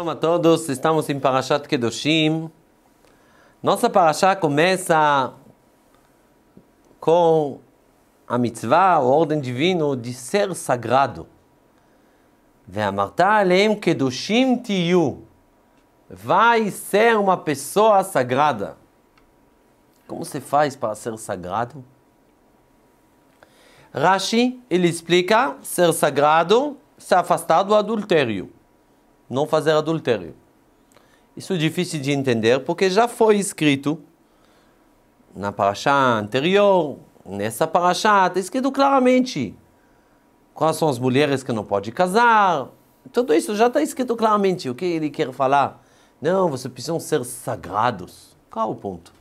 Shalom a todos, estamos em Parashat Kedoshim. Nossa Parashá começa com a mitzvah, a ordem divina de ser sagrado. kedoshim Vai ser uma pessoa sagrada. Como se faz para ser sagrado? Rashi, ele explica, ser sagrado, se afastar do adultério não fazer adultério. Isso é difícil de entender porque já foi escrito na paraxá anterior, nessa paraxá, está escrito claramente quais são as mulheres que não pode casar. Tudo isso já está escrito claramente. O que ele quer falar? Não, vocês precisam ser sagrados. Qual o ponto?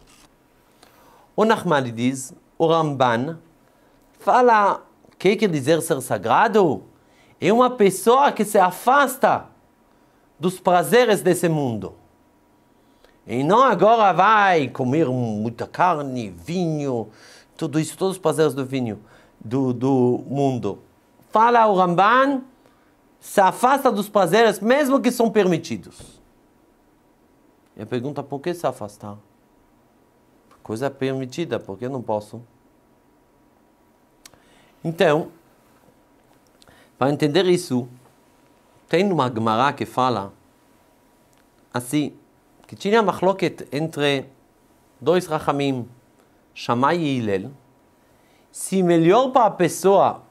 O diz, o Ramban, fala o que quer dizer ser sagrado? É uma pessoa que se afasta dos prazeres desse mundo. E não agora vai comer muita carne, vinho, tudo isso, todos os prazeres do vinho, do, do mundo. Fala o Ramban, se afasta dos prazeres, mesmo que são permitidos. E pergunta, por que se afastar? Coisa permitida, por que eu não posso? Então, para entender isso, tem uma Gemara que fala assim, que tinha machloket entre dois rachamim, Shammai e Hillel, se melhor para a pessoa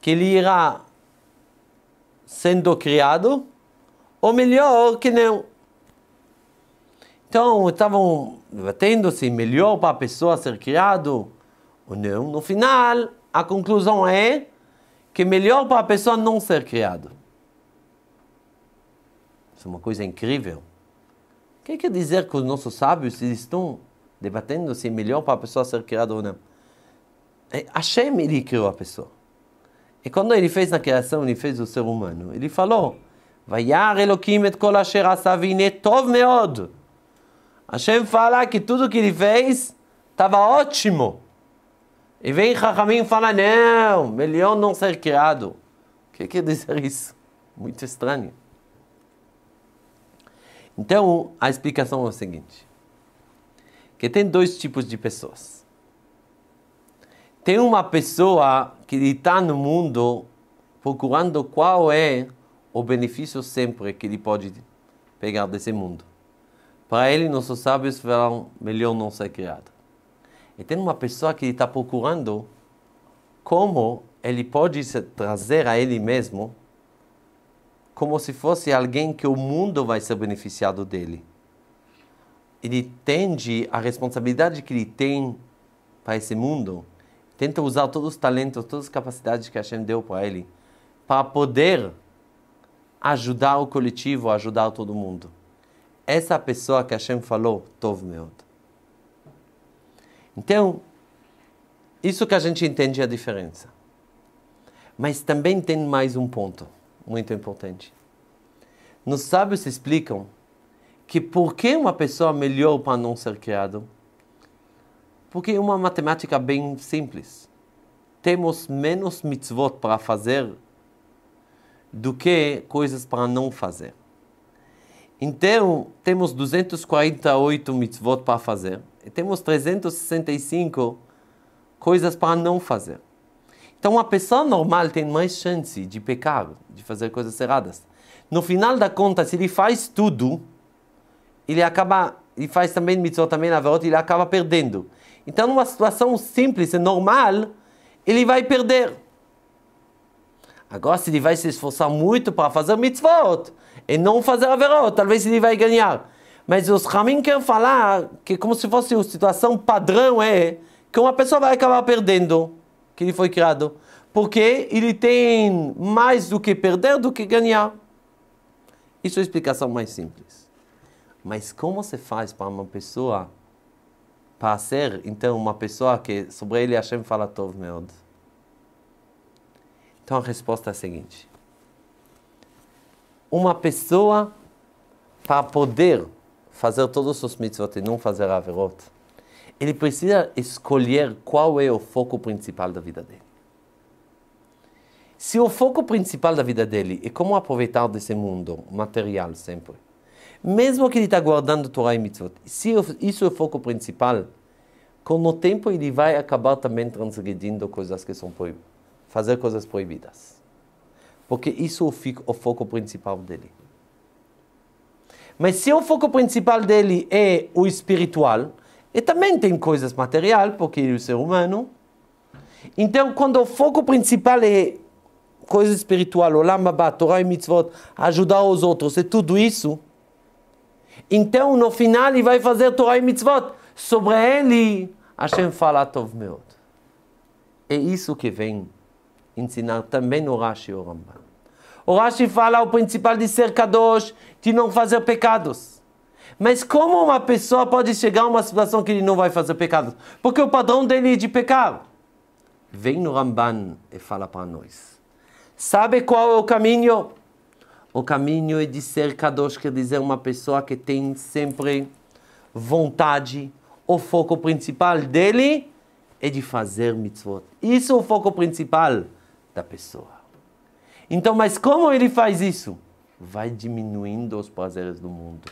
que ele irá sendo criado, ou melhor que não. Então, estavam debatendo se melhor para a pessoa ser criado ou não. No final, a conclusão é que é melhor para a pessoa não ser criado. Isso é uma coisa incrível. O que é quer é dizer que os nossos sábios estão debatendo se é melhor para a pessoa ser criada ou não? É, Hashem, ele criou a pessoa. E quando ele fez na criação, ele fez o ser humano. Ele falou, Vayar Elohim et kol asher tov meod. Hashem fala que tudo que ele fez estava ótimo. E vem Rahamim e fala, não, melhor não ser criado. O que quer dizer isso? Muito estranho. Então, a explicação é o seguinte. Que tem dois tipos de pessoas. Tem uma pessoa que está no mundo procurando qual é o benefício sempre que ele pode pegar desse mundo. Para ele, nossos sábios falam, melhor não ser criado. E tem uma pessoa que está procurando como ele pode se trazer a ele mesmo como se fosse alguém que o mundo vai ser beneficiado dele. Ele entende a responsabilidade que ele tem para esse mundo, tenta usar todos os talentos, todas as capacidades que a Hashem deu para ele, para poder ajudar o coletivo, ajudar todo mundo. Essa pessoa que a Hashem falou, Tov Meod. Então, isso que a gente entende é a diferença. Mas também tem mais um ponto muito importante. Nos sábios explicam que por que uma pessoa melhor para não ser criado? Porque uma matemática bem simples. Temos menos mitzvot para fazer do que coisas para não fazer. Então, temos 248 mitzvot para fazer e temos 365 coisas para não fazer. Então, uma pessoa normal tem mais chance de pecar, de fazer coisas erradas. No final da conta, se ele faz tudo, ele acaba, ele faz também mitzvot, também verdade, ele acaba perdendo. Então, numa situação simples e normal, ele vai perder. Agora, se ele vai se esforçar muito para fazer mitzvot e não fazer averot, talvez ele vai ganhar. Mas os Ramin querem falar que, como se fosse uma situação padrão, é que uma pessoa vai acabar perdendo que ele foi criado. Porque ele tem mais do que perder do que ganhar. Isso é a explicação mais simples. Mas como se faz para uma pessoa, para ser, então, uma pessoa que sobre ele a gente fala Tov Meod? Então a resposta é a seguinte: uma pessoa para poder fazer todos os mitzvot e não fazer averot, ele precisa escolher qual é o foco principal da vida dele. Se o foco principal da vida dele é como aproveitar desse mundo material sempre, mesmo que ele está guardando Torah e mitzvot, se isso é o foco principal, com o tempo ele vai acabar também transgredindo coisas que são proibidas fazer coisas proibidas. Porque isso é o foco principal dele. Mas se é o foco principal dele é o espiritual, e também tem coisas materiais, porque ele é um ser humano. Então, quando o foco principal é coisa espiritual, o Abba, Torah e Mitzvot, ajudar os outros, é tudo isso, então no final ele vai fazer Torah e Mitzvot. Sobre ele, Hashem fala Tov Meod. É isso que vem ensinar também no Rashi o Rambam. O Rashi fala o principal de ser kadosh, de não fazer pecados. Mas como uma pessoa pode chegar a uma situação que ele não vai fazer pecados? Porque o padrão dele é de pecar. Vem no Ramban e fala para nós. Sabe qual é o caminho? O caminho é de ser kadosh, quer dizer, uma pessoa que tem sempre vontade. O foco principal dele é de fazer mitzvot. Isso é o foco principal da pessoa. Então, mas como ele faz isso? Vai diminuindo os prazeres do mundo.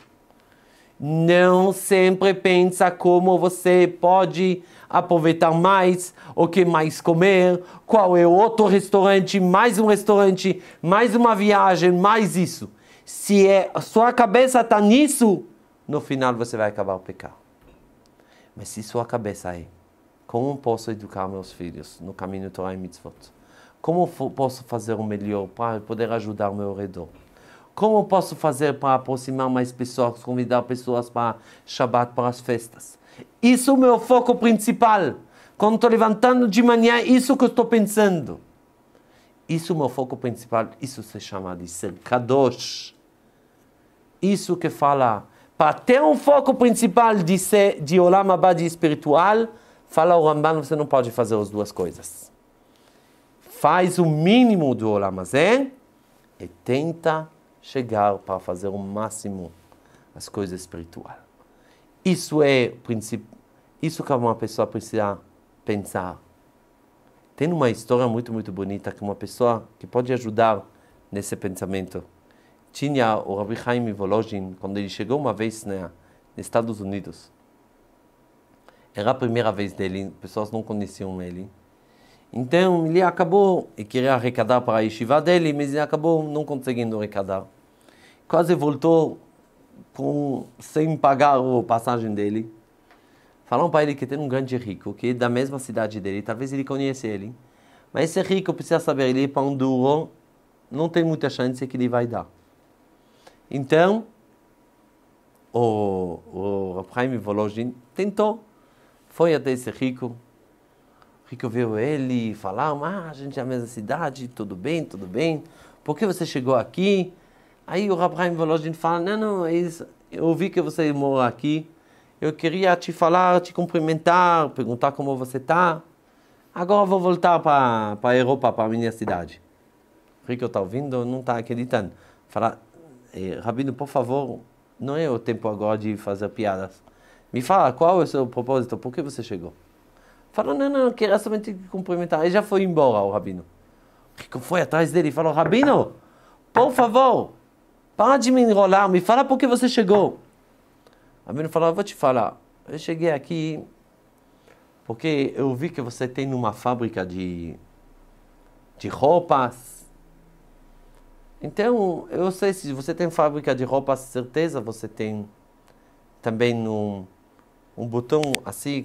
Não sempre pensa como você pode aproveitar mais, o que mais comer, qual é o outro restaurante, mais um restaurante, mais uma viagem, mais isso. Se é, a sua cabeça está nisso, no final você vai acabar o pecado. Mas se sua cabeça é, como posso educar meus filhos no caminho Torah e Mitzvot? Como posso fazer o melhor para poder ajudar o meu redor? Como posso fazer para aproximar mais pessoas, convidar pessoas para Shabbat, para as festas? Isso é o meu foco principal. Quando estou levantando de manhã, isso que estou pensando. Isso é o meu foco principal. Isso se chama de ser kadosh. Isso que fala. Para ter um foco principal de ser de Olam Abad espiritual, fala o Ramban, você não pode fazer as duas coisas faz o mínimo do Olamazé e tenta chegar para fazer o máximo as coisas espirituais. Isso é isso que uma pessoa precisa pensar. Tem uma história muito, muito bonita que uma pessoa que pode ajudar nesse pensamento. Tinha o Rabbi Chaim Volozhin, quando ele chegou uma vez né, nos Estados Unidos. Era a primeira vez dele, pessoas não conheciam ele. Então ele acabou, e queria arrecadar para a yeshiva dele, mas ele acabou não conseguindo arrecadar. Quase voltou com, sem pagar a passagem dele. Falaram para ele que tem um grande rico, que é da mesma cidade dele, talvez ele conheça ele. Mas esse rico precisa saber, ele é pão duro, não tem muita chance que ele vai dar. Então, o, o Abraham Volozhin tentou, foi até esse rico, viu ele e ah, a gente é a mesma cidade, tudo bem, tudo bem. Por que você chegou aqui? Aí o falou a gente fala, não, não, eu ouvi que você mora aqui. Eu queria te falar, te cumprimentar, perguntar como você está. Agora vou voltar para a Europa, para a minha cidade. Rico está ouvindo, não está acreditando. Fala, eh, Rabino, por favor, não é o tempo agora de fazer piadas. Me fala, qual é o seu propósito? Por que você chegou? Falou, não, não, queria somente cumprimentar. Ele já foi embora, o Rabino. Que foi atrás dele e falou, Rabino, por favor, para de me enrolar, me fala por que você chegou. O Rabino falou, vou te falar, eu cheguei aqui porque eu vi que você tem uma fábrica de, de roupas. Então, eu sei se você tem fábrica de roupas, certeza você tem também um, um botão assim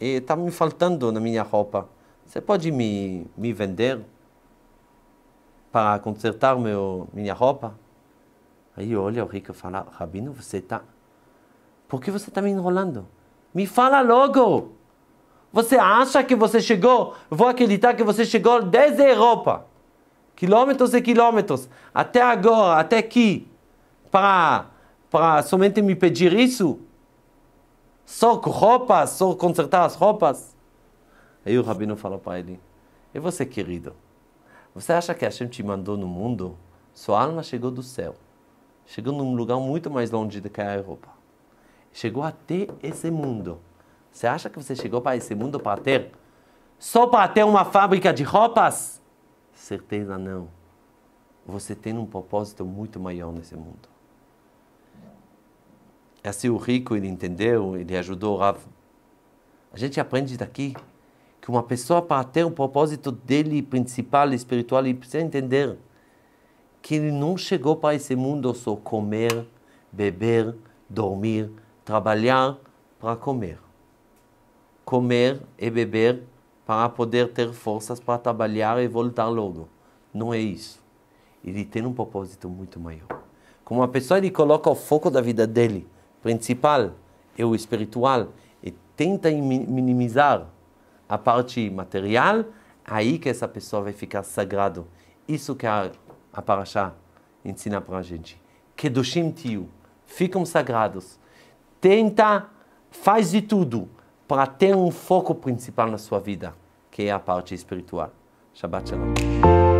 e está me faltando na minha roupa. Você pode me, me vender para consertar meu, minha roupa? Aí olha o rico e fala, Rabino, você está... Por que você está me enrolando? Me fala logo! Você acha que você chegou? Vou acreditar que você chegou desde a Europa. Quilômetros e quilômetros. Até agora, até aqui. Para, para somente me pedir isso? só com roupas, só consertar as roupas. Aí o rabino falou para ele: E você, querido? Você acha que a Hashem te mandou no mundo? Sua alma chegou do céu. Chegou num lugar muito mais longe do que a Europa. Chegou até esse mundo. Você acha que você chegou para esse mundo para ter? Só para ter uma fábrica de roupas? Certeza não. Você tem um propósito muito maior nesse mundo. É assim o rico ele entendeu, ele ajudou o Rav. A gente aprende daqui que uma pessoa para ter o um propósito dele principal espiritual, ele precisa entender que ele não chegou para esse mundo só comer, beber, dormir, trabalhar para comer. Comer e beber para poder ter forças para trabalhar e voltar logo. Não é isso. Ele tem um propósito muito maior. Como uma pessoa ele coloca o foco da vida dele principal é o espiritual e tenta minimizar a parte material, aí que essa pessoa vai ficar sagrado. Isso que a, a Parashá ensina para a gente. Kedoshim tio, ficam sagrados. Tenta, faz de tudo para ter um foco principal na sua vida, que é a parte espiritual. Shabbat Shalom.